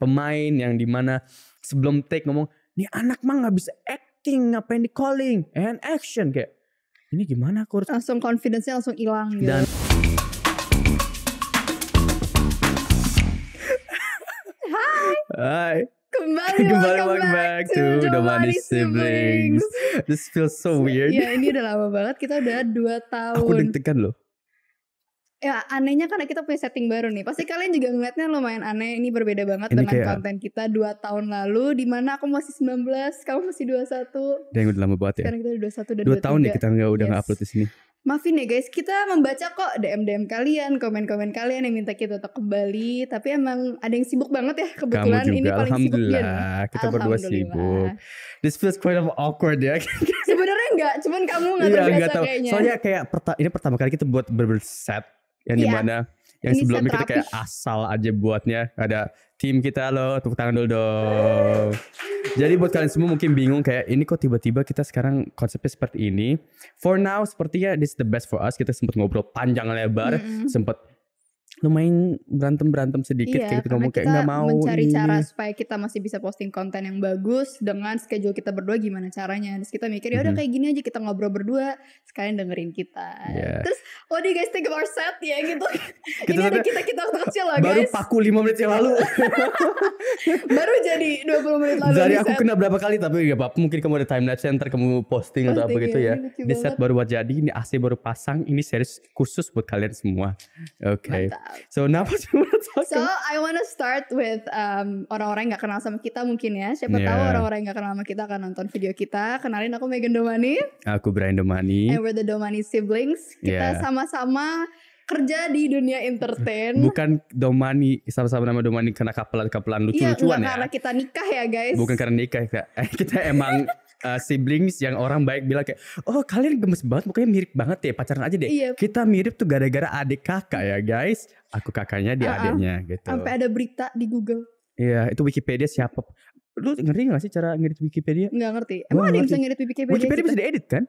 pemain yang dimana sebelum take ngomong ini anak mah nggak bisa acting ngapain di calling and action kayak ini gimana aku harus langsung confidence-nya langsung hilang gitu. Dan Hai. Kembali, Kembali welcome back, back to the Siblings. Siblings. This feels so weird. Ya ini udah lama banget kita udah 2 tahun. Aku deg-degan loh ya anehnya kan kita punya setting baru nih. Pasti kalian juga ngeliatnya lumayan aneh. Ini berbeda banget ini dengan kayak, konten kita dua tahun lalu di mana aku masih 19, kamu masih 21. Dan udah lama banget ya. Sekarang kita 21 dan 2 dua tahun nih ya kita nggak udah yes. nggak upload di sini. Maafin ya guys, kita membaca kok DM-DM kalian, komen-komen kalian yang minta kita tetap kembali. Tapi emang ada yang sibuk banget ya kebetulan Kamu juga, ini paling sibuk alhamdulillah Kita berdua sibuk. This feels quite awkward ya. Sebenarnya enggak, cuman kamu nggak iya, terbiasa iya, gak tahu. kayaknya. Soalnya kayak ini pertama kali kita buat berset yang yeah. dimana yang Ini sebelumnya kita kayak asal aja buatnya ada tim kita loh tepuk tangan dulu dong jadi buat kalian semua mungkin bingung kayak ini kok tiba-tiba kita sekarang konsepnya seperti ini for now sepertinya this is the best for us kita sempat ngobrol panjang lebar mm -hmm. sempat lumayan berantem berantem sedikit iya, kayak gitu ngomong kayak nggak mau mencari ini. cara supaya kita masih bisa posting konten yang bagus dengan schedule kita berdua gimana caranya terus kita mikir ya udah mm-hmm. kayak gini aja kita ngobrol berdua sekalian dengerin kita yeah. terus oh do guys think of our set ya gitu kita ini ada kita kita waktu kecil lah guys baru paku 5 menit yang lalu baru jadi 20 menit lalu dari aku kena berapa kali tapi ya apa mungkin kamu ada time lapse ntar kamu posting, posting atau oh, apa gitu ya, gitu ya di set baru buat jadi ini AC baru pasang ini series khusus buat kalian semua oke okay. So, kenapa sih So, I want to start with um, orang-orang yang gak kenal sama kita mungkin ya. Siapa yeah. tahu orang-orang yang gak kenal sama kita akan nonton video kita. Kenalin aku Megan Domani. Aku Brian Domani. And we're the Domani siblings. Kita yeah. sama-sama kerja di dunia entertain. Bukan domani sama-sama nama domani karena kapelan-kapelan iya, lucu-lucuan ya. karena kita nikah ya guys. Bukan karena nikah ya. Kita emang uh, siblings yang orang baik bilang kayak, oh kalian gemes banget, mukanya mirip banget ya pacaran aja deh. Iya. Kita mirip tuh gara-gara adik kakak ya guys aku kakaknya dia uh -uh. adiknya gitu sampai ada berita di Google iya itu Wikipedia siapa lu ngerti gak sih cara ngedit Wikipedia? Gak ngerti. Emang ada yang bisa ngedit Wikipedia? Wikipedia bisa diedit kan?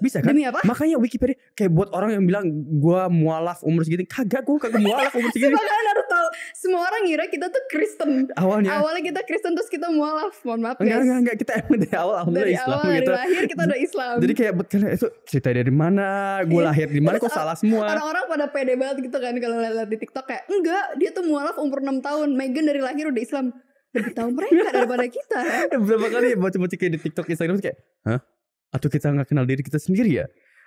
Bisa kan? apa? Makanya Wikipedia kayak buat orang yang bilang gua mualaf umur segini, kagak gua kagak mualaf umur segini. Sebenarnya harus tahu semua orang ngira kita tuh Kristen. Awalnya. Awalnya kita Kristen terus kita mualaf. Mohon maaf guys. Enggak enggak enggak kita emang dari awal alhamdulillah dari Islam awal, gitu. Dari lahir kita udah Islam. Jadi kayak buat kalian itu cerita dari mana, gue iya. lahir di mana kok salah semua. Orang-orang pada pede banget gitu kan kalau lihat di TikTok kayak enggak, dia tuh mualaf umur 6 tahun. Megan dari lahir udah Islam lebih tahu mereka daripada kita. Kan? Berapa kali baca-baca kayak di TikTok Instagram kayak, hah? atau kita nggak kenal diri kita sendiri ya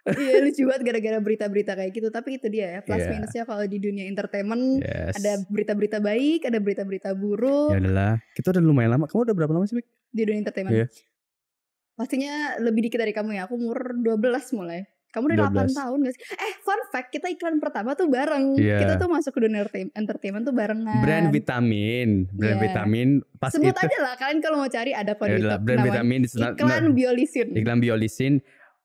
iya lucu banget gara-gara berita-berita kayak gitu tapi itu dia ya plus yeah. minusnya kalau di dunia entertainment yes. ada berita-berita baik ada berita-berita buruk ya adalah kita udah lumayan lama kamu udah berapa lama sih Bik? di dunia entertainment yeah. pastinya lebih dikit dari kamu ya aku umur 12 mulai kamu udah 12. 8 tahun gak sih? Eh fun fact kita iklan pertama tuh bareng. Yeah. Kita tuh masuk ke dunia entertainment tuh barengan. Brand vitamin, brand yeah. vitamin. Pas Sebut itu, aja lah kalian kalau mau cari ada kode Yaudahlah, brand vitamin. Iklan nah, biolisin. Iklan biolisin.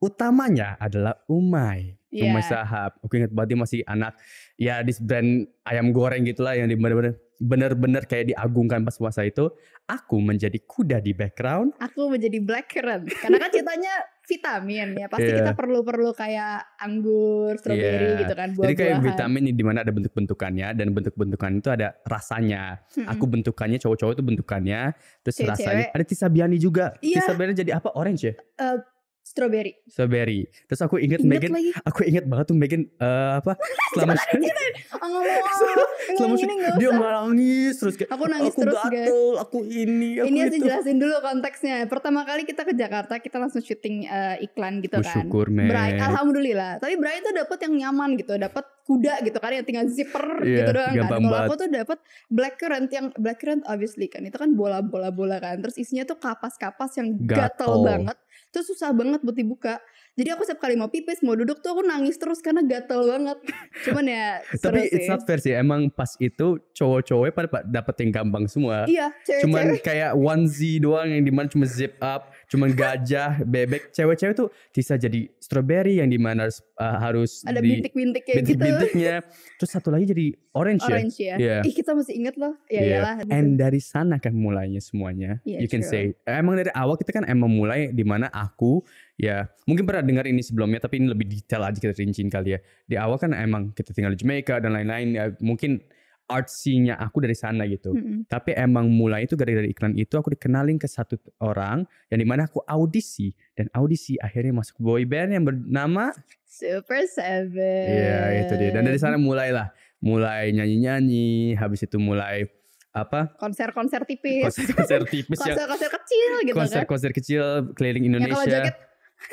Utamanya adalah umai. Yeah. Umai sahab. Aku ingat banget masih anak. Ya di brand ayam goreng gitu lah yang benar bener-bener bener-bener kayak diagungkan pas puasa itu aku menjadi kuda di background aku menjadi black current, karena kan ceritanya vitamin ya pasti yeah. kita perlu perlu kayak anggur, stroberi yeah. gitu kan buah Jadi kayak vitamin di mana ada bentuk bentukannya dan bentuk bentukannya itu ada rasanya. Hmm. Aku bentukannya cowok-cowok itu bentukannya, terus Cewek -cewek. rasanya ada tisabiani juga. Yeah. Tisabiani jadi apa orange ya? Uh, Strawberry. Strawberry. Terus aku inget, inget Megan, lagi. aku inget banget tuh Megan uh, apa? Selama oh, selama ini. dia nangis terus kayak aku nangis aku terus gatel, aku ini, aku ini harus jelasin dulu konteksnya. Pertama kali kita ke Jakarta, kita langsung syuting uh, iklan gitu kan. Bersyukur, Alhamdulillah. Tapi Brian tuh dapet yang nyaman gitu, dapet kuda gitu kan yang tinggal zipper yeah, gitu doang kan. Kalau aku tuh dapat blackcurrant yang blackcurrant obviously kan itu kan bola-bola bola kan. Terus isinya tuh kapas-kapas yang gatel banget Terus susah banget buat dibuka. Jadi aku setiap kali mau pipis, mau duduk tuh aku nangis terus karena gatel banget. Cuman ya Tapi sih. it's not fair sih. Emang pas itu cowok cowok pada dapet yang gampang semua. Iya, cewek Cuman kayak onesie doang yang dimana cuma zip up cuman gajah, bebek, cewek-cewek tuh bisa jadi strawberry yang dimana harus uh, eh, harus ada bintik-bintik kayak bintik bintiknya gitu. Terus satu lagi jadi orange, ya? orange ya. ya. Yeah. Ih, kita masih inget loh. Ya yeah. iyalah. Gitu. And dari sana kan mulainya semuanya. Yeah, you can true. say. Emang dari awal kita kan emang mulai di mana aku ya mungkin pernah dengar ini sebelumnya tapi ini lebih detail aja kita rinciin kali ya. Di awal kan emang kita tinggal di Jamaica dan lain-lain ya, mungkin artsy-nya aku dari sana gitu. Mm -hmm. Tapi emang mulai itu dari gara iklan itu aku dikenalin ke satu orang yang dimana aku audisi dan audisi akhirnya masuk boy band yang bernama Super Seven. Iya itu dia. Dan dari sana mulailah, mulai nyanyi-nyanyi, habis itu mulai apa konser-konser tipis konser-konser tipis ya. konser-konser kecil gitu kan. konser-konser kan kecil keliling Indonesia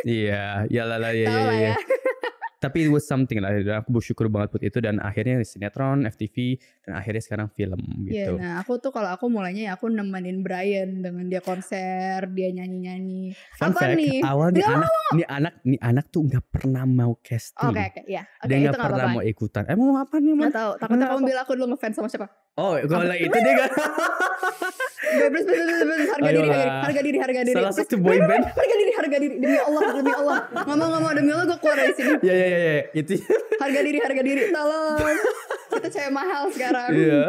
iya, ya, iya ya lah ya ya, ya. Tapi it was something lah. Ya, aku bersyukur banget buat itu dan akhirnya sinetron, FTV dan akhirnya sekarang film iya, gitu. Iya, yeah, nah aku tuh kalau aku mulainya ya aku nemenin Brian dengan dia konser, dia nyanyi-nyanyi. Fun apa fact, nih? Awal nih anak, nih anak, nih anak tuh nggak pernah mau casting. Oke, okay, iya. okay, ya. Yeah. Okay, dia nggak pernah apa -apa. mau ikutan. Emang eh, mau apa nih? Man? tahu tau. Takutnya kamu bilang aku dulu ngefans sama siapa? Oh, kalau itu dia gak. Bebas, bebas, bebas, harga Ayo diri, harga diri, harga diri. Salah satu boy band. Harga diri, harga diri. Demi Allah, demi Allah. Ngomong-ngomong demi Allah, gue keluar dari sini. Iya, iya, iya. Iya, iya iya itu harga diri harga diri tolong kita cewek mahal sekarang iya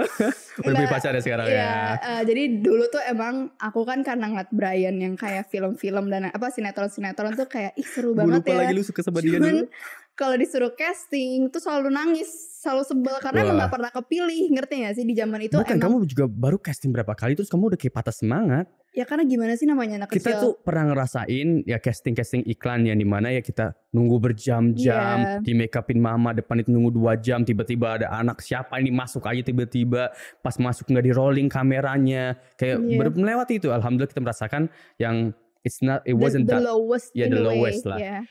udah punya pacar ya sekarang iya, ya uh, jadi dulu tuh emang aku kan karena ngeliat Brian yang kayak film-film dan apa sinetron-sinetron tuh kayak ih seru banget lupa ya lagi lu suka sama dia dulu kalau disuruh casting tuh selalu nangis, selalu sebel karena Wah. emang gak pernah kepilih, ngerti gak sih di zaman itu? Bukan emang, kamu juga baru casting berapa kali terus kamu udah kayak patah semangat. Ya karena gimana sih namanya anak kita kecil? Kita tuh pernah ngerasain ya casting-casting iklan yang dimana ya kita nunggu berjam-jam, yeah. di make upin mama depan itu nunggu dua jam, tiba-tiba ada anak siapa ini masuk aja tiba-tiba, pas masuk nggak di rolling kameranya, kayak yeah. Iya. melewati itu. Alhamdulillah kita merasakan yang it's not it wasn't the, the that lowest ya yeah, the lowest way, lah. Yeah.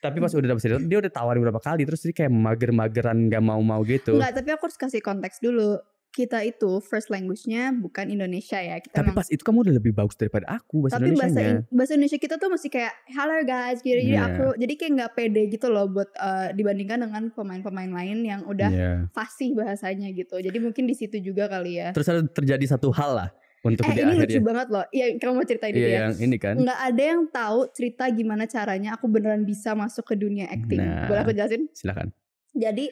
Tapi pas udah dapet cerita, dia udah tawarin berapa kali, terus dia kayak mager-mageran gak mau-mau gitu. Enggak, tapi aku harus kasih konteks dulu kita itu first language-nya bukan Indonesia ya. Kita Tapi pas itu kamu udah lebih bagus daripada aku bahasa Tapi bahasa in, bahasa Indonesia kita tuh masih kayak hello guys, jadi yeah. aku jadi kayak nggak pede gitu loh buat uh, dibandingkan dengan pemain-pemain lain yang udah yeah. fasih bahasanya gitu. Jadi mungkin di situ juga kali ya. Terus ada terjadi satu hal lah untuk eh, ini lucu lucu banget loh. Iya, kamu mau cerita iya, ini iya, Yang ini kan. Nggak ada yang tahu cerita gimana caranya aku beneran bisa masuk ke dunia acting. Nah, Boleh aku jelasin? Silakan. Jadi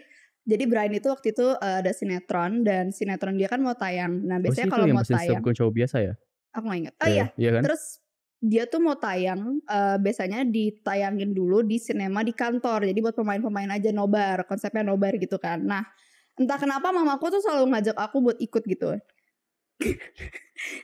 jadi Brian itu waktu itu uh, ada sinetron dan sinetron dia kan mau tayang. Nah oh, biasanya kalau mau tayang. Gue cowok biasa ya. Aku nggak ingat. Oh yeah, iya. Yeah, iya kan? Terus dia tuh mau tayang uh, biasanya ditayangin dulu di sinema di kantor. Jadi buat pemain-pemain aja nobar, konsepnya nobar gitu kan. Nah, entah kenapa mamaku tuh selalu ngajak aku buat ikut gitu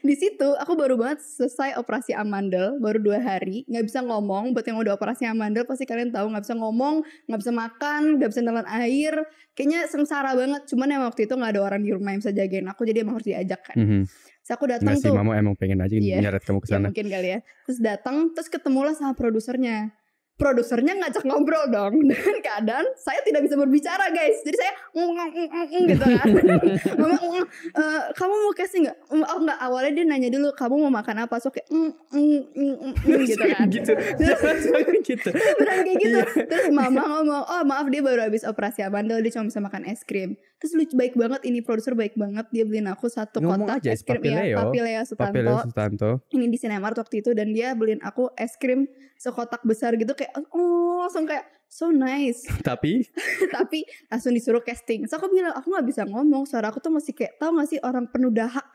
di situ aku baru banget selesai operasi amandel baru dua hari nggak bisa ngomong buat yang udah operasi amandel pasti kalian tahu nggak bisa ngomong nggak bisa makan nggak bisa nelan air kayaknya sengsara banget cuman emang waktu itu nggak ada orang di rumah yang bisa jagain aku jadi emang harus diajak kan mm -hmm. Terus aku datang tuh. Sih, mama emang pengen aja yeah, nyeret kamu ke iya, sana. Ya, mungkin kali ya. Terus datang, terus ketemulah sama produsernya produsernya ngajak ngobrol dong dengan keadaan saya tidak bisa berbicara guys jadi saya gitu kan mama mm, uh, eh, kamu mau kasih nggak mm, oh nggak awalnya dia nanya dulu kamu mau makan apa so kayak gitu kan gitu gitu kayak gitu iya. terus mama ngomong oh maaf dia baru habis operasi amandel dia cuma bisa makan es krim terus lucu baik banget ini produser baik banget dia beliin aku satu Ngomong kotak aja, es krim Papileo. ya Papileo Sutanto. Papileo Sutanto ini di sinema waktu itu dan dia beliin aku es krim sekotak besar gitu kayak oh langsung kayak so nice tapi tapi langsung disuruh casting so aku bilang aku nggak bisa ngomong suara aku tuh masih kayak tau gak sih orang penuh dahak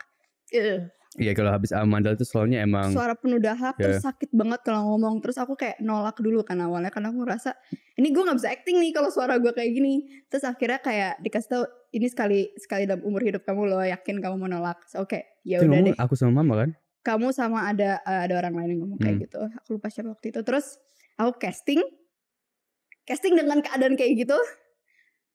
eh. Iya kalau habis amandel tuh soalnya emang suara penuh dahak yeah. terus iya. sakit banget kalau ngomong terus aku kayak nolak dulu kan awalnya karena aku ngerasa ini gue nggak bisa acting nih kalau suara gue kayak gini terus akhirnya kayak dikasih tau ini sekali sekali dalam umur hidup kamu lo yakin kamu mau nolak so, oke okay, ya udah deh aku sama mama kan kamu sama ada uh, ada orang lain yang ngomong hmm. kayak gitu aku lupa siapa waktu itu terus aku casting casting dengan keadaan kayak gitu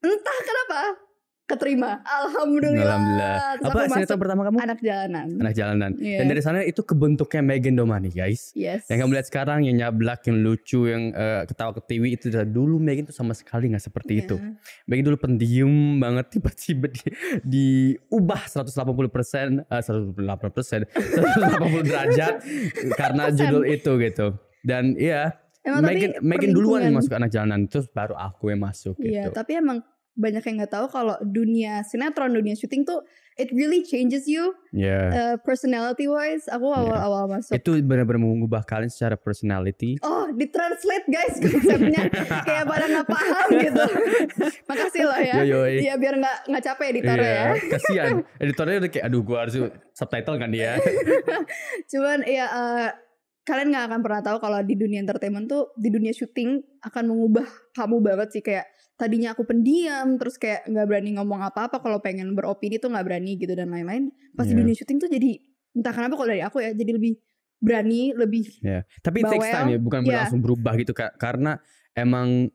entah kenapa keterima. Alhamdulillah. Alhamdulillah. Apa cerita pertama kamu? Anak jalanan. Anak jalanan. Yeah. Dan iya. dari sana itu kebentuknya Megan Domani, guys. Yes. Yang kamu lihat sekarang yang nyablak, yang lucu, yang uh, ketawa ketiwi itu dari dulu Megan itu sama sekali nggak seperti yeah. itu. Megan dulu pendiam banget, tiba-tiba di, diubah 180 persen, eh, uh, 180 persen, 180 derajat karena judul itu gitu. Dan iya. Yeah, Megan, Megan duluan yang masuk anak jalanan, terus baru aku yang masuk yeah, gitu. Iya, tapi emang banyak yang nggak tahu kalau dunia sinetron dunia syuting tuh it really changes you yeah. uh, personality wise aku awal-awal yeah. masuk itu benar-benar mengubah kalian secara personality oh di translate guys konsepnya kayak barang nggak paham gitu makasih loh ya yo, ya biar nggak nggak capek editor yeah. ya kasihan editornya udah kayak aduh gua harus subtitle kan dia cuman ya uh, kalian nggak akan pernah tahu kalau di dunia entertainment tuh di dunia syuting akan mengubah kamu banget sih kayak tadinya aku pendiam terus kayak nggak berani ngomong apa-apa kalau pengen beropini tuh nggak berani gitu dan lain-lain pas yeah. di iya. dunia syuting tuh jadi entah kenapa kalau dari aku ya jadi lebih berani lebih yeah. tapi bawel. takes time ya bukan yeah. langsung berubah gitu kak karena emang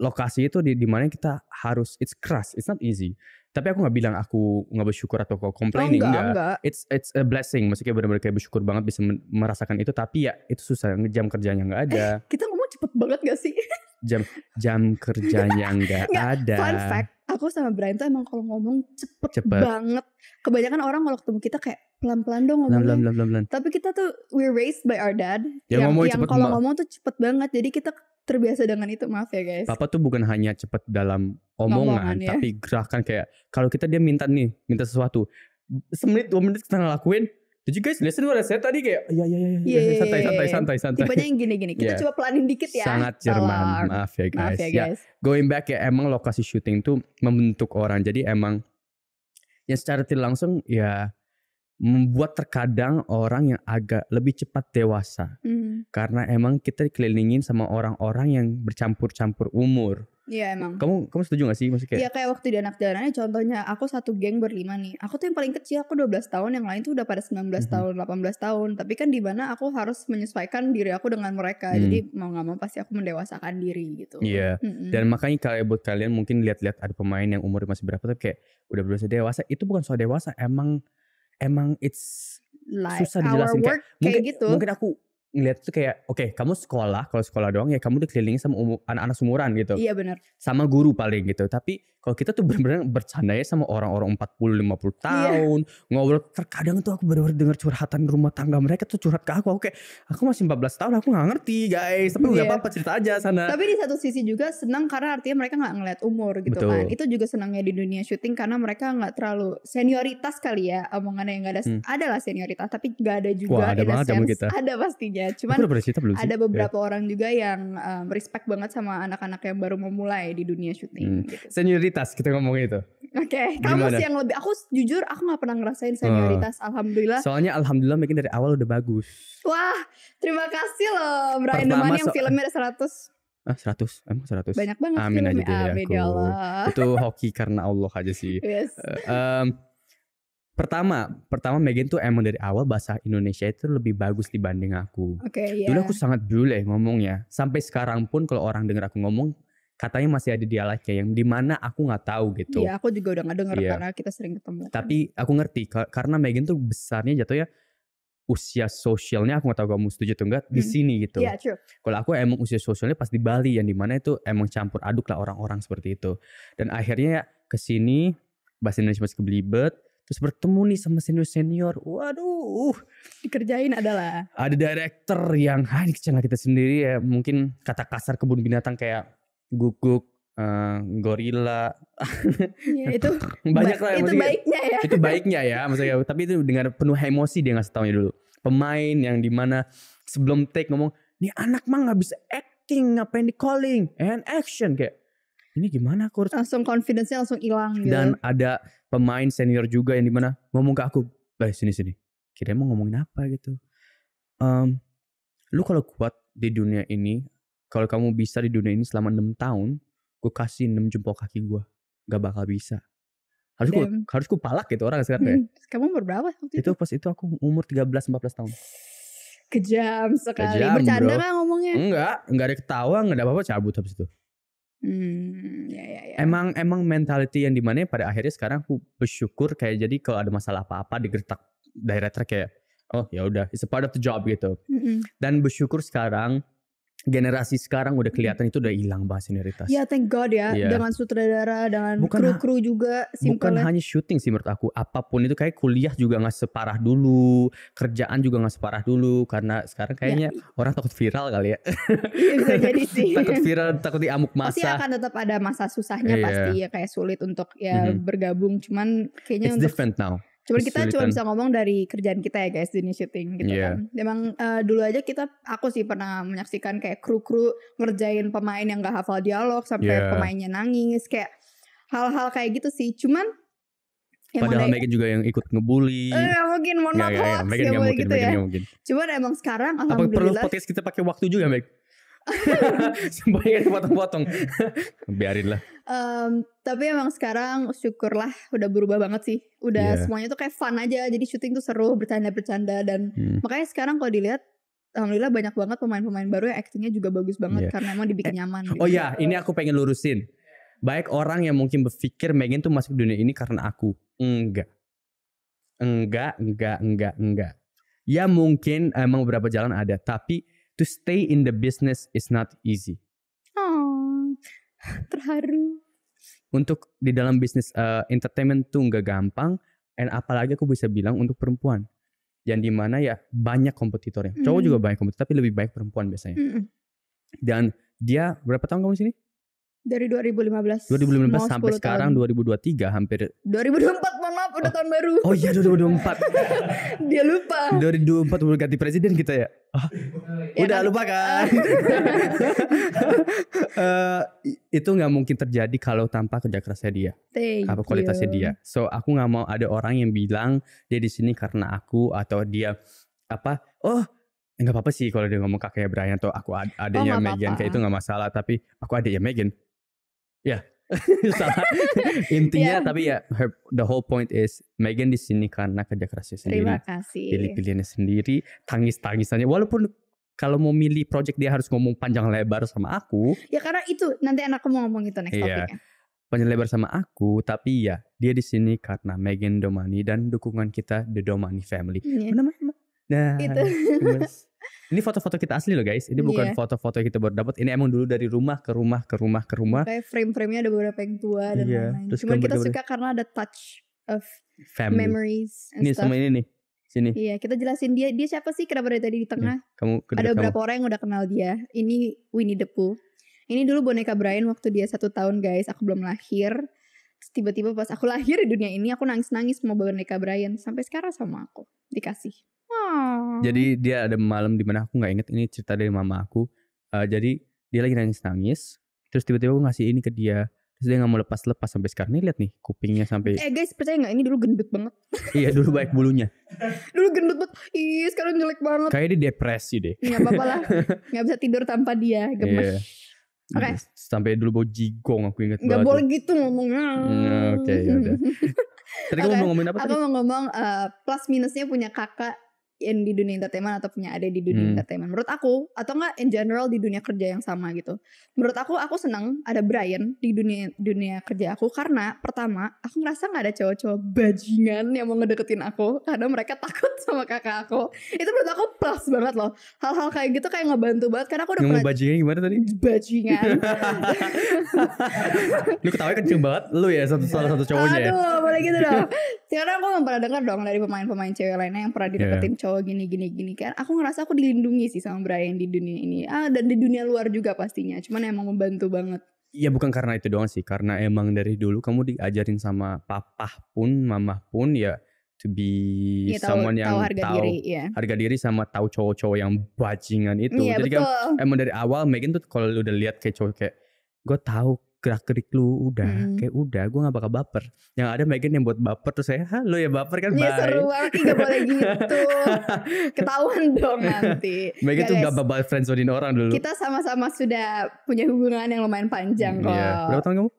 lokasi itu di dimana kita harus it's keras it's not easy tapi aku nggak bilang aku nggak bersyukur atau kok complaining oh, enggak, enggak. enggak it's it's a blessing maksudnya benar-benar kayak bersyukur banget bisa merasakan itu tapi ya itu susah jam kerjanya nggak eh, ada eh, kita ngomong cepet banget gak sih jam jam kerjanya nggak ada. Fun fact, aku sama Brian tuh emang kalau ngomong cepet, cepet, banget. Kebanyakan orang kalau ketemu kita kayak pelan-pelan dong ngomongnya. Pelan, pelan, pelan, pelan. Tapi kita tuh we're raised by our dad. Ya, yang yang kalau ngomong tuh cepet banget. Jadi kita terbiasa dengan itu maaf ya guys. Papa tuh bukan hanya cepet dalam omongan, Ngomongan, tapi ya. gerakan kayak kalau kita dia minta nih minta sesuatu semenit dua menit kita ngelakuin Did you guys listen what I said tadi kayak iya iya iya santai santai santai santai. tiba yang gini-gini. Kita yeah. coba pelanin dikit ya. Sangat Jerman. Maaf ya guys. Maaf ya, ya guys. Ya, going back ya emang lokasi syuting tuh membentuk orang. Jadi emang yang secara tidak langsung ya membuat terkadang orang yang agak lebih cepat dewasa mm. karena emang kita dikelilingin sama orang-orang yang bercampur-campur umur. Iya emang. Kamu kamu setuju gak sih maksudnya? Iya kayak waktu di anak jalanan contohnya aku satu geng berlima nih. Aku tuh yang paling kecil aku 12 tahun yang lain tuh udah pada 19 mm-hmm. tahun, 18 tahun. Tapi kan di mana aku harus menyesuaikan diri aku dengan mereka. Mm. Jadi mau gak mau pasti aku mendewasakan diri gitu. Iya. Yeah. Mm-hmm. Dan makanya kalau buat kalian mungkin lihat-lihat ada pemain yang umurnya masih berapa tapi kayak udah berusia dewasa itu bukan soal dewasa emang emang it's like susah dijelasin kayak, kayak mungkin, gitu. mungkin aku ngeliat tuh kayak oke okay, kamu sekolah kalau sekolah doang ya kamu dikelilingi sama anak-anak sumuran gitu iya benar sama guru paling gitu tapi kalau kita tuh benar-benar bercanda ya sama orang-orang 40 50 iya. tahun iya. ngobrol terkadang tuh aku benar-benar dengar curhatan rumah tangga mereka tuh curhat ke aku oke aku masih 14 tahun aku nggak ngerti guys tapi nggak iya. apa-apa cerita aja sana tapi di satu sisi juga senang karena artinya mereka nggak ngeliat umur gitu kan. Betul. kan itu juga senangnya di dunia syuting karena mereka nggak terlalu senioritas kali ya omongannya yang nggak ada hmm. adalah senioritas tapi nggak ada juga Wah, ada banget sense, kita. ada pastinya ya. Cuman sih? ada beberapa ya. orang juga yang um, respect banget sama anak-anak yang baru memulai di dunia syuting. Hmm. Gitu. Senioritas kita ngomongin itu. Oke, okay. kamu sih yang lebih. Aku jujur aku nggak pernah ngerasain oh. senioritas. Uh. Alhamdulillah. Soalnya alhamdulillah mungkin dari awal udah bagus. Wah, terima kasih loh Brian Deman yang so filmnya ada 100 Ah 100 Emang 100 Banyak banget Amin aja deh Amin ya Allah Itu hoki karena Allah aja sih yes. uh, um, pertama pertama Megan tuh emang dari awal bahasa Indonesia itu lebih bagus dibanding aku. Oke. Okay, iya. yeah. Dulu aku sangat bule ngomongnya. Sampai sekarang pun kalau orang dengar aku ngomong katanya masih ada dialeknya yang dimana aku nggak tahu gitu. Iya, yeah, aku juga udah nggak dengar yeah. karena kita sering ketemu. Tapi aku ngerti karena Megan tuh besarnya jatuhnya usia sosialnya aku nggak tahu kamu setuju atau enggak hmm. di sini gitu. Iya, yeah, true. Kalau aku emang usia sosialnya pas di Bali yang dimana itu emang campur aduk lah orang-orang seperti itu. Dan akhirnya ya ke sini bahasa Indonesia masih kebelibet terus bertemu nih sama senior senior waduh uh. dikerjain adalah ada director yang ah, ini kecil kita sendiri ya mungkin kata kasar kebun binatang kayak guguk uh, gorila ya, itu banyak lah itu baiknya ya itu baiknya ya maksudnya tapi itu dengan penuh emosi dia ngasih tahunya dulu pemain yang dimana sebelum take ngomong ini anak mah nggak bisa acting ngapain di calling and action kayak ini gimana aku harus langsung confidence-nya langsung hilang gitu. Dan ada pemain senior juga yang dimana ngomong ke aku, "Eh, sini sini. Kira mau ngomongin apa gitu." Um, lu kalau kuat di dunia ini, kalau kamu bisa di dunia ini selama 6 tahun, gue kasih 6 jempol kaki gue. Gak bakal bisa. Harus ku, harus ku palak gitu orang sekarang ya. hmm, ya. Kamu umur berapa waktu itu? Itu pas itu aku umur 13 14 tahun. Kejam sekali. Kejam, Bercanda bro. kan ngomongnya? Enggak, enggak ada ketawa, enggak ada apa-apa cabut habis itu. Hmm, ya, ya, ya. Emang emang mentality yang dimana ya pada akhirnya sekarang aku bersyukur kayak jadi kalau ada masalah apa-apa digertak director kayak oh ya udah it's a part of the job gitu. Mm -hmm. Dan bersyukur sekarang generasi sekarang udah kelihatan itu udah hilang bahasa senioritas. Ya thank God ya yeah. dengan sutradara dengan kru-kru juga. Bukan hanya syuting sih menurut aku apapun itu kayak kuliah juga nggak separah dulu, kerjaan juga nggak separah dulu karena sekarang ya, kayaknya yeah. orang takut viral kali ya. Iya, bisa jadi sih. takut viral takut diamuk masa. Pasti akan tetap ada masa susahnya yeah. pasti ya kayak sulit untuk ya mm -hmm. bergabung cuman kayaknya It's untuk, different now. Cuman kita cuma bisa ngomong dari kerjaan kita ya guys dunia syuting gitu yeah. kan. Emang uh, dulu aja kita aku sih pernah menyaksikan kayak kru-kru ngerjain pemain yang gak hafal dialog sampai yeah. pemainnya nangis kayak hal-hal kayak gitu sih. Cuman yang Padahal Megan juga yang ikut ngebully. Eh, mungkin, mohon maaf. Gak, mungkin, gitu Megan ya. gak mungkin. Cuman emang sekarang alhamdulillah. Apa perlu podcast kita pakai waktu juga, Meg? Semuanya dipotong-potong. Biarin lah. Um, tapi emang sekarang syukurlah udah berubah banget sih. Udah yeah. semuanya tuh kayak fun aja. Jadi syuting tuh seru, bercanda-bercanda dan hmm. makanya sekarang kalau dilihat Alhamdulillah banyak banget pemain-pemain baru yang actingnya juga bagus banget yeah. karena emang dibikin eh, nyaman. Oh gitu. Oh iya, ini aku pengen lurusin. Baik orang yang mungkin berpikir Megan tuh masuk dunia ini karena aku. Enggak. Enggak, enggak, enggak, enggak. Ya mungkin emang beberapa jalan ada, tapi to stay in the business is not easy. Oh, terharu. Untuk di dalam bisnis uh, entertainment tuh nggak gampang, dan apalagi aku bisa bilang untuk perempuan, yang mana ya banyak kompetitornya. Mm. Cowok juga banyak kompetitor, tapi lebih baik perempuan biasanya. Mm. Dan dia berapa tahun kamu di sini? Dari 2015. 2015 sampai sekarang tahun. 2023 hampir 2024 mohon maaf udah oh. tahun baru. Oh iya 2024. Dia lupa. 2024 udah ganti presiden kita ya. Oh, udah kan? lupa kan. uh, itu nggak mungkin terjadi kalau tanpa kerja kerasnya dia. Thank apa kualitasnya you. dia. So aku nggak mau ada orang yang bilang dia di sini karena aku atau dia apa? Oh nggak apa-apa sih kalau dia ngomong kakek Brian atau aku ad adanya oh, Megan kayak itu nggak masalah tapi aku adanya Megan Ya. Yeah. Intinya yeah. tapi ya her, the whole point is Megan di sini karena kerja kerasnya sendiri. Terima kasih. Pilih-pilihannya sendiri, tangis-tangisannya walaupun kalau mau milih project dia harus ngomong panjang lebar sama aku. Ya karena itu nanti anakku mau ngomong itu next yeah. topiknya. Panjang lebar sama aku, tapi ya dia di sini karena Megan Domani dan dukungan kita The Domani Family. Yeah. Iya. Nah, itu. Ini foto-foto kita asli loh guys. Ini bukan iya. foto-foto yeah. kita baru dapat. Ini emang dulu dari rumah ke rumah ke rumah ke rumah. Kayak frame-framenya ada beberapa yang tua dan yeah. lain-lain. Cuman kita suka karena ada touch of Family. memories and ini stuff. sama ini nih sini iya kita jelasin dia dia siapa sih kenapa dari tadi di tengah ya, kamu ada beberapa orang yang udah kenal dia ini Winnie the Pooh ini dulu boneka Brian waktu dia satu tahun guys aku belum lahir tiba-tiba pas aku lahir di dunia ini aku nangis nangis mau boneka Brian sampai sekarang sama aku dikasih Hmm. Jadi dia ada malam di mana aku nggak inget ini cerita dari mama aku. Uh, jadi dia lagi nangis-nangis. Terus tiba-tiba aku ngasih ini ke dia. Terus dia nggak mau lepas-lepas sampai sekarang. Nih lihat nih kupingnya sampai. Eh guys percaya nggak? ini dulu gendut banget. iya dulu banyak bulunya. dulu gendut banget. Ih sekarang jelek banget. Kayaknya dia depresi deh. Nggak apa-apa lah. gak bisa tidur tanpa dia. Gemes. Yeah. Oke. Okay. Sampai dulu bau jigong aku inget Gak boleh gitu ngomongnya. Oke okay, ya udah. tadi okay. kamu mau ngomongin apa aku tadi? mau ngomong uh, plus minusnya punya kakak in di dunia entertainment atau punya ada di dunia hmm. entertainment menurut aku atau enggak in general di dunia kerja yang sama gitu menurut aku aku seneng ada Brian di dunia dunia kerja aku karena pertama aku ngerasa nggak ada cowok-cowok bajingan yang mau ngedeketin aku karena mereka takut sama kakak aku itu menurut aku plus banget loh hal-hal kayak gitu kayak ngebantu banget karena aku udah mau pernah bajingan gimana tadi bajingan lu ketawa kenceng banget lu ya satu salah satu cowoknya ya. aduh boleh gitu dong karena aku pernah dengar dong dari pemain-pemain cewek lainnya yang pernah iya. dideketin yeah cowok gini gini gini kan aku ngerasa aku dilindungi sih sama Brian di dunia ini ah dan di dunia luar juga pastinya cuman emang membantu banget Iya bukan karena itu doang sih, karena emang dari dulu kamu diajarin sama papa pun, mama pun ya to be ya, tahu, someone yang tahu harga tahu, diri, ya. harga diri sama tahu cowok-cowok yang bajingan itu. Ya, Jadi betul. kan emang dari awal Megan tuh kalau udah lihat kayak cowok kayak gue tahu gerak gerik lu udah hmm. kayak udah gue nggak bakal baper yang ada Megan yang buat baper terus saya halo ya baper kan ya, seru banget gak boleh gitu ketahuan dong nanti Megan ya, tuh nggak bakal friendzonein orang dulu kita sama-sama sudah punya hubungan yang lumayan panjang iya. kok iya. berapa tahun kamu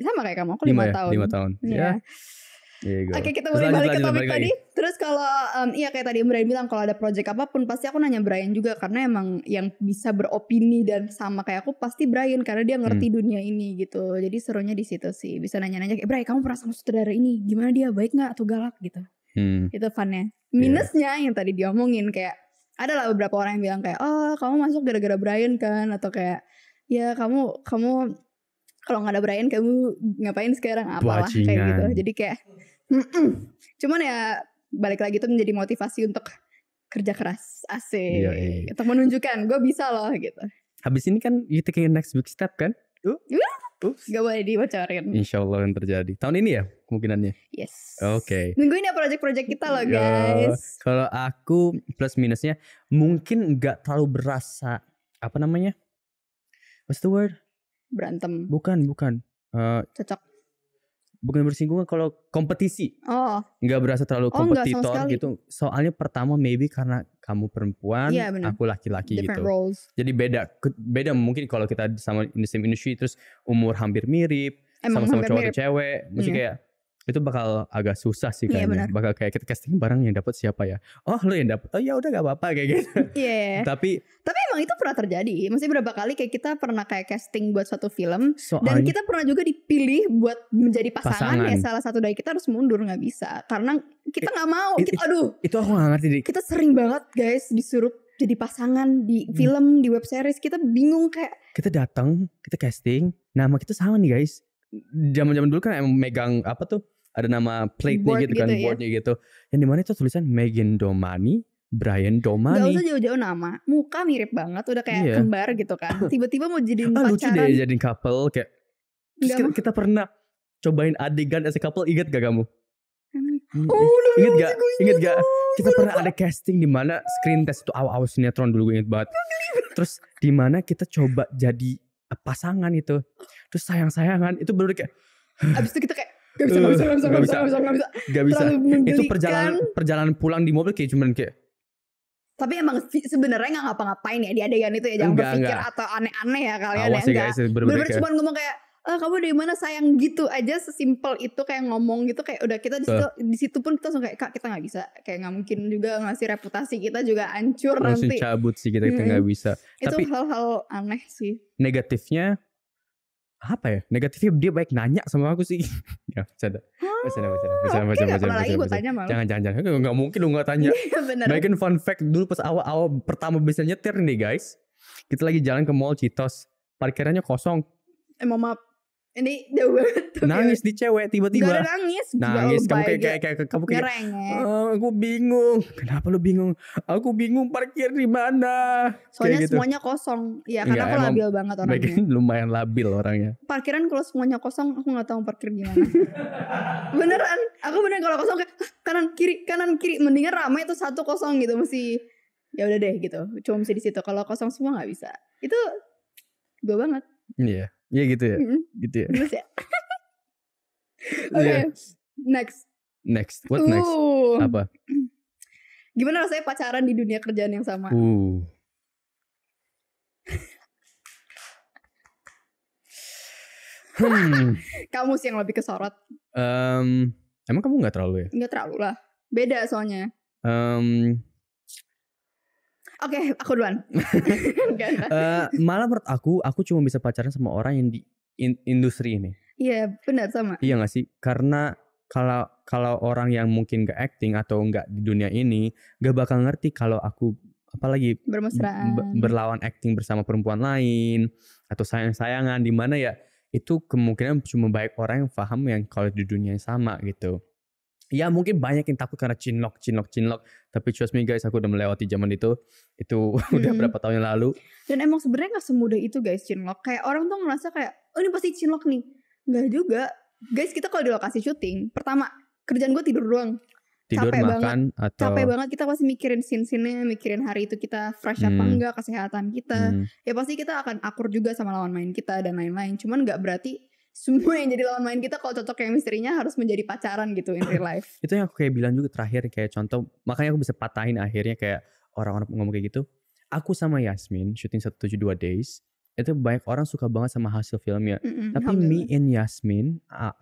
sama kayak kamu aku lima, ya? tahun lima tahun iya. ya yeah. yeah Iya, iya, Oke okay, kita mulai balik ke topik tadi. Terus kalau um, iya kayak tadi Brian bilang kalau ada project apapun pasti aku nanya Brian juga karena emang yang bisa beropini dan sama kayak aku pasti Brian karena dia ngerti hmm. dunia ini gitu. Jadi serunya di situ sih bisa nanya-nanya kayak eh, Brian kamu pernah sama sutradara ini gimana dia baik nggak atau galak gitu. Hmm. Itu funnya. Iya. Minusnya yeah. yang tadi diomongin kayak ada lah beberapa orang yang bilang kayak oh kamu masuk gara-gara Brian kan atau kayak ya kamu kamu kalau nggak ada Brian kamu ngapain sekarang apalah Bacingan. kayak gitu jadi kayak Mm -mm. Cuman ya balik lagi itu menjadi motivasi untuk kerja keras asik iya, iya. iya. untuk menunjukkan gue bisa loh gitu habis ini kan you take your next big step kan uh, uh, gak boleh dibocorin insya Allah yang terjadi tahun ini ya kemungkinannya yes oke okay. nungguin ya project-project kita loh iya. guys kalau aku plus minusnya mungkin gak terlalu berasa apa namanya what's the word berantem bukan bukan uh, cocok bukan bersinggungan kalau kompetisi oh nggak berasa terlalu oh, kompetitor gitu soalnya pertama maybe karena kamu perempuan yeah, iya, aku laki-laki gitu roles. jadi beda beda mungkin kalau kita sama in the same terus umur hampir mirip sama-sama cowok mirip. cewek mesti iya. yeah. kayak itu bakal agak susah sih iya, kayaknya. Yeah, bakal kayak kita casting bareng yang dapat siapa ya? Oh, lo yang dapat. Oh, ya udah gak apa-apa kayak gitu. Yeah. Iya, iya. Tapi tapi emang itu pernah terjadi. Masih berapa kali kayak kita pernah kayak casting buat suatu film Soalnya, dan kita pernah juga dipilih buat menjadi pasangan, ya, pasangan. ya salah satu dari kita harus mundur nggak bisa karena kita nggak mau. It, kita, aduh. Itu aku gak ngerti. deh. Kita sering banget guys disuruh jadi pasangan di hmm. film, hmm. di web series kita bingung kayak kita datang, kita casting, nama kita sama nih guys. Jaman-jaman dulu kan emang megang apa tuh ada nama plate-nya gitu kan, gitu, ya. boardnya ya. gitu. Yang dimana itu tulisan Megan Domani, Brian Domani. Gak usah jauh-jauh nama, muka mirip banget, udah kayak iya. kembar gitu kan. Tiba-tiba mau jadi ah, pacaran. Lucu deh jadi couple kayak. Terus kita, kita pernah cobain adegan as a couple, inget gak kamu? Hmm, oh, inget gak? Inget gak? Kita pernah ada casting di mana screen test itu awal-awal sinetron dulu gue inget banget. Terus di mana kita coba jadi pasangan itu. Terus sayang-sayangan itu baru kayak. Abis itu kita kayak Gak bisa, gak bisa, gak bisa, gak bisa, gak bisa, gak bisa. Eh, itu perjalanan perjalanan pulang di mobil kayak cuman kayak tapi emang sebenarnya nggak ngapa-ngapain ya di adegan itu ya jangan enggak, berpikir enggak. atau aneh-aneh ya kalian ya. Awas ya guys, bener-bener cuma ngomong kayak Oh, kamu dari mana sayang gitu aja sesimpel itu kayak ngomong gitu kayak udah kita disitu situ eh. di pun kita langsung kayak kak kita nggak bisa kayak nggak mungkin juga ngasih reputasi kita juga hancur langsung nanti cabut sih kita kita nggak bisa itu hal-hal aneh sih negatifnya apa ya negatifnya dia baik nanya sama aku sih ya bercanda bercanda oh, bercanda bercanda bercanda bercanda lagi iya, gue jangan jangan jangan nggak mungkin lu nggak tanya Megan iya, fun fact dulu pas awal awal pertama bisa nyetir nih guys kita lagi jalan ke mall Citos parkirannya kosong eh mau maaf ini jauh banget tuh. Nangis di cewek tiba-tiba. Gak ada nangis. Nangis kamu kayak, kayak kayak kamu kayak. Ngerengek. Ya. Oh, aku bingung. Kenapa lu bingung? Aku bingung parkir di mana. Soalnya gitu. semuanya kosong. Ya karena iya, aku labil banget orangnya. Bagian lumayan labil orangnya. Parkiran kalau semuanya kosong, aku nggak tahu parkir di mana. beneran. Aku bener kalau kosong kayak kanan kiri kanan kiri mendingan ramai itu satu kosong gitu mesti ya udah deh gitu cuma mesti di situ kalau kosong semua nggak bisa itu gue banget iya yeah. Iya gitu ya. Mm-hmm. Gitu ya. Oke. okay. Iya. Next. Next. What next? Uh. Apa? Gimana rasanya pacaran di dunia kerjaan yang sama? Uh. Hmm. kamu sih yang lebih kesorot. Um, emang kamu nggak terlalu ya? Nggak terlalu lah. Beda soalnya. Um, Oke, okay, aku duluan. uh, malah menurut aku, aku cuma bisa pacaran sama orang yang di in industri ini. Iya, yeah, benar sama. Iya gak sih? Karena kalau kalau orang yang mungkin gak acting atau gak di dunia ini, gak bakal ngerti kalau aku apalagi bermesraan berlawan acting bersama perempuan lain atau sayang-sayangan di mana ya itu kemungkinan cuma baik orang yang paham yang kalau di dunia yang sama gitu ya mungkin banyak yang takut karena chinlock, chinlock, chinlock. tapi trust me guys aku udah melewati zaman itu itu hmm. udah berapa tahun yang lalu dan emang sebenarnya gak semudah itu guys chinlock. kayak orang tuh ngerasa kayak oh ini pasti chinlock nih Gak juga guys kita kalau di lokasi syuting pertama kerjaan gue tidur doang tidur capek makan banget. atau capek banget kita pasti mikirin scene scene mikirin hari itu kita fresh hmm. apa enggak kesehatan kita hmm. ya pasti kita akan akur juga sama lawan main kita dan lain-lain cuman gak berarti semua yang jadi lawan main kita kalau cocok yang misterinya harus menjadi pacaran gitu in real life. Itu yang aku kayak bilang juga terakhir kayak contoh makanya aku bisa patahin akhirnya kayak orang-orang ngomong kayak gitu. Aku sama Yasmin syuting 172 days itu banyak orang suka banget sama hasil filmnya. Mm -mm, Tapi me and Yasmin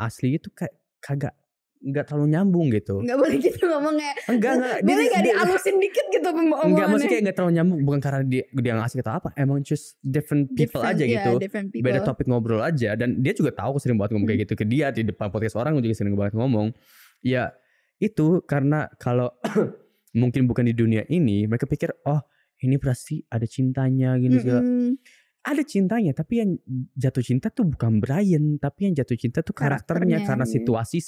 asli itu kayak kagak nggak terlalu nyambung gitu. Nggak boleh gitu ngomongnya. Enggak enggak. Boleh nggak dialusin di, dikit gitu omongannya. Enggak maksudnya kayak nggak terlalu nyambung bukan karena dia dia ngasih atau apa. Emang just different people different, aja yeah, gitu. People. Beda topik ngobrol aja dan dia juga tahu aku sering banget ngomong kayak hmm. gitu ke dia di depan podcast orang aku juga sering banget ngomong. Ya itu karena kalau mungkin bukan di dunia ini mereka pikir oh ini pasti ada cintanya gini mm -hmm ada cintanya tapi yang jatuh cinta tuh bukan Brian tapi yang jatuh cinta tuh karakternya, karakternya. karena situasi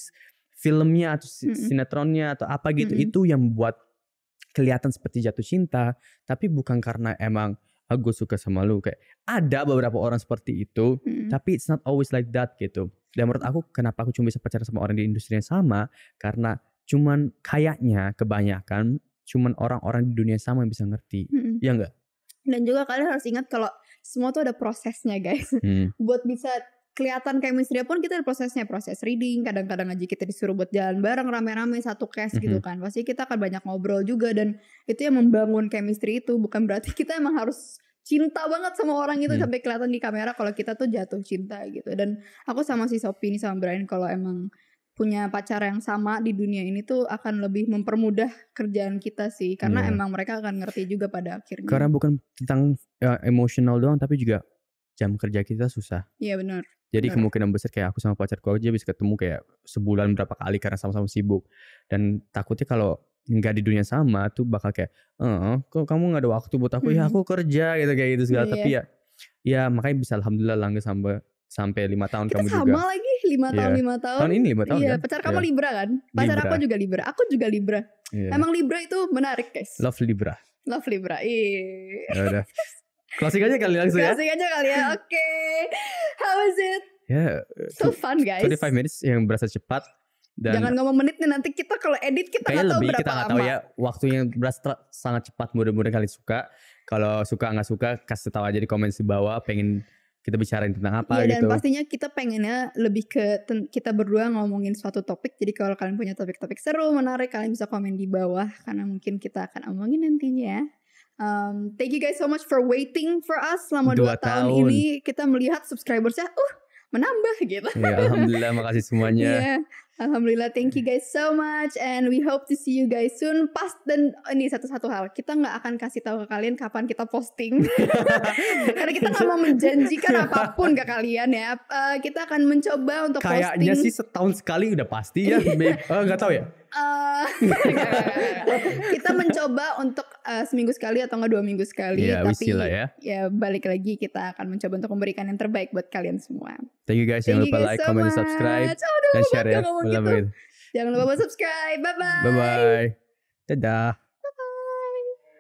filmnya atau sinetronnya atau apa gitu mm hmm itu yang buat kelihatan seperti jatuh cinta tapi bukan karena emang aku ah, suka sama lu kayak ada beberapa orang seperti itu mm hmm tapi it's not always like that gitu dan menurut aku kenapa aku cuma bisa pacaran sama orang di industri yang sama karena cuman kayaknya kebanyakan cuman orang-orang di dunia yang sama yang bisa ngerti mm hmm ya enggak dan juga kalian harus ingat kalau semua tuh ada prosesnya guys mm. buat bisa kelihatan chemistry pun kita ada prosesnya proses reading kadang-kadang aja kita disuruh buat jalan bareng rame-rame satu case mm-hmm. gitu mhm. kan pasti kita akan banyak ngobrol juga dan itu yang membangun chemistry itu bukan berarti kita emang harus cinta banget sama orang itu mm. sampai kelihatan di kamera kalau kita tuh jatuh cinta gitu dan aku sama si Sophie ini sama Brian kalau emang punya pacar yang sama di dunia ini tuh akan lebih mempermudah kerjaan kita sih karena yeah. emang mereka akan ngerti juga pada akhirnya karena bukan tentang uh, emosional doang tapi juga jam kerja kita susah. Iya benar. Jadi benar. kemungkinan besar kayak aku sama pacarku aja bisa ketemu kayak sebulan berapa kali karena sama-sama sibuk. Dan takutnya kalau nggak di dunia sama tuh bakal kayak, eh kok kamu nggak ada waktu buat aku? Ya, hmm. Ya aku kerja gitu kayak gitu segala. Yeah, Tapi yeah. ya, ya makanya bisa alhamdulillah langgeng sampai sampai lima tahun Kita kamu sama juga. Sama lagi lima yeah. tahun lima tahun. Tahun ini lima tahun. Iya, kan? pacar kamu yeah. Libra kan? Pacar Libra. aku juga Libra. Aku juga Libra. Yeah. Emang Libra itu menarik guys. Love Libra. Love Libra. Iya. Ya udah. Klasik aja kali langsung ya. Klasik ya? aja kali ya. Oke. Okay. How was it? Yeah, so fun guys. 25 minutes yang berasa cepat. Dan Jangan ngomong menitnya nanti kita kalau edit kita nggak tahu lebih, berapa kita gak tahu ya waktu yang berasa sangat cepat mudah-mudahan kalian suka. Kalau suka nggak suka kasih tahu aja di komen di bawah pengen kita bicarain tentang apa ya, gitu. Dan pastinya kita pengennya lebih ke kita berdua ngomongin suatu topik. Jadi kalau kalian punya topik-topik seru, menarik, kalian bisa komen di bawah karena mungkin kita akan omongin nantinya. ya. Um, thank you guys so much for waiting for us selama dua, tahun. tahun ini. Kita melihat subscribersnya, uh menambah gitu. Ya, alhamdulillah, makasih semuanya. yeah. Alhamdulillah, thank you guys so much, and we hope to see you guys soon. Pas dan oh, ini satu-satu hal, kita nggak akan kasih tahu ke kalian kapan kita posting, karena kita nggak mau menjanjikan apapun ke kalian ya. Uh, kita akan mencoba untuk Kayaknya posting. Kayaknya sih setahun sekali udah pasti ya, iya. eh, nggak uh, tahu ya. Eh. Iya. kita mencoba untuk uh, seminggu sekali atau nggak dua minggu sekali yeah, iya, tapi lah ya. ya balik lagi kita akan mencoba untuk memberikan yang terbaik buat kalian semua thank you guys jangan lupa like so comment much. subscribe dan share ya gitu. jangan lupa buat subscribe bye bye bye bye dadah